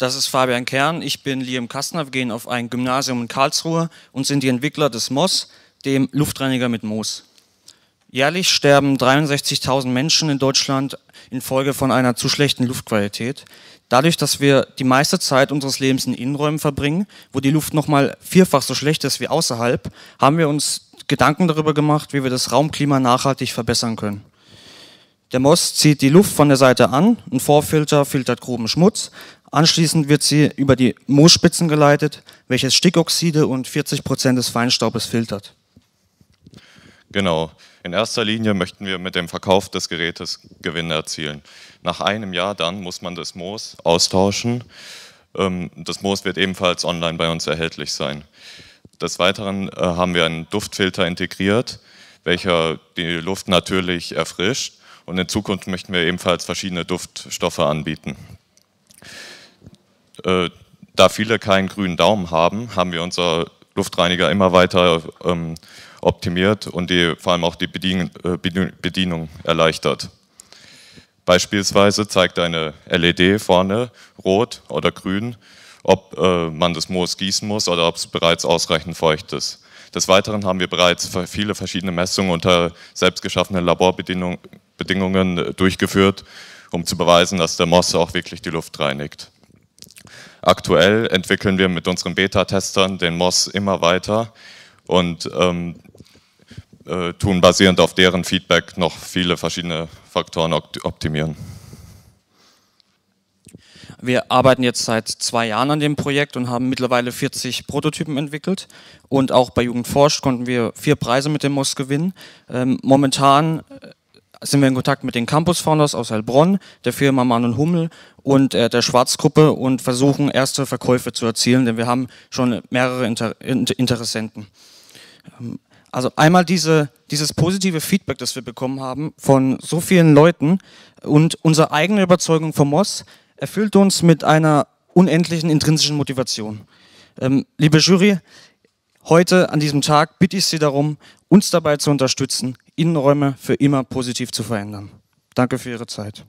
Das ist Fabian Kern, ich bin Liam Kastner, wir gehen auf ein Gymnasium in Karlsruhe und sind die Entwickler des MOS, dem Luftreiniger mit Moos. Jährlich sterben 63.000 Menschen in Deutschland infolge von einer zu schlechten Luftqualität. Dadurch, dass wir die meiste Zeit unseres Lebens in Innenräumen verbringen, wo die Luft nochmal vierfach so schlecht ist wie außerhalb, haben wir uns Gedanken darüber gemacht, wie wir das Raumklima nachhaltig verbessern können. Der MOS zieht die Luft von der Seite an, ein Vorfilter filtert groben Schmutz, anschließend wird sie über die Moosspitzen geleitet, welches Stickoxide und 40 Prozent des Feinstaubes filtert. Genau. In erster Linie möchten wir mit dem Verkauf des Gerätes Gewinne erzielen. Nach einem Jahr dann muss man das Moos austauschen. Ähm, das Moos wird ebenfalls online bei uns erhältlich sein. Des Weiteren äh, haben wir einen Duftfilter integriert, welcher die Luft natürlich erfrischt und in Zukunft möchten wir ebenfalls verschiedene Duftstoffe anbieten. Äh, da viele keinen grünen Daumen haben, haben wir unser Luftreiniger immer weiter ähm, optimiert und die, vor allem auch die äh, Bedienung erleichtert. Beispielsweise zeigt eine LED vorne rot oder grün, ob äh, man das Moos gießen muss oder ob es bereits ausreichend feucht ist. Des Weiteren haben wir bereits viele verschiedene Messungen unter selbstgeschaffenen Laborbedingungen Bedingungen äh, durchgeführt, um zu beweisen, dass der MOS auch wirklich die Luft reinigt. Aktuell entwickeln wir mit unseren Beta-Testern den MOS immer weiter und ähm, äh, tun basierend auf deren Feedback noch viele verschiedene Faktoren optimieren. Wir arbeiten jetzt seit zwei Jahren an dem Projekt und haben mittlerweile 40 Prototypen entwickelt. Und auch bei Jugend konnten wir vier Preise mit dem MOS gewinnen. Ähm, momentan sind wir in Kontakt mit den Campus Founders aus Heilbronn, der Firma Mann und Hummel und äh, der Schwarzgruppe und versuchen erste Verkäufe zu erzielen, denn wir haben schon mehrere Inter Interessenten. Ähm, also einmal diese, dieses positive Feedback, das wir bekommen haben von so vielen Leuten und unsere eigene Überzeugung vom Moss erfüllt uns mit einer unendlichen intrinsischen Motivation. Ähm, liebe Jury, heute an diesem Tag bitte ich Sie darum, uns dabei zu unterstützen, Innenräume für immer positiv zu verändern. Danke für Ihre Zeit.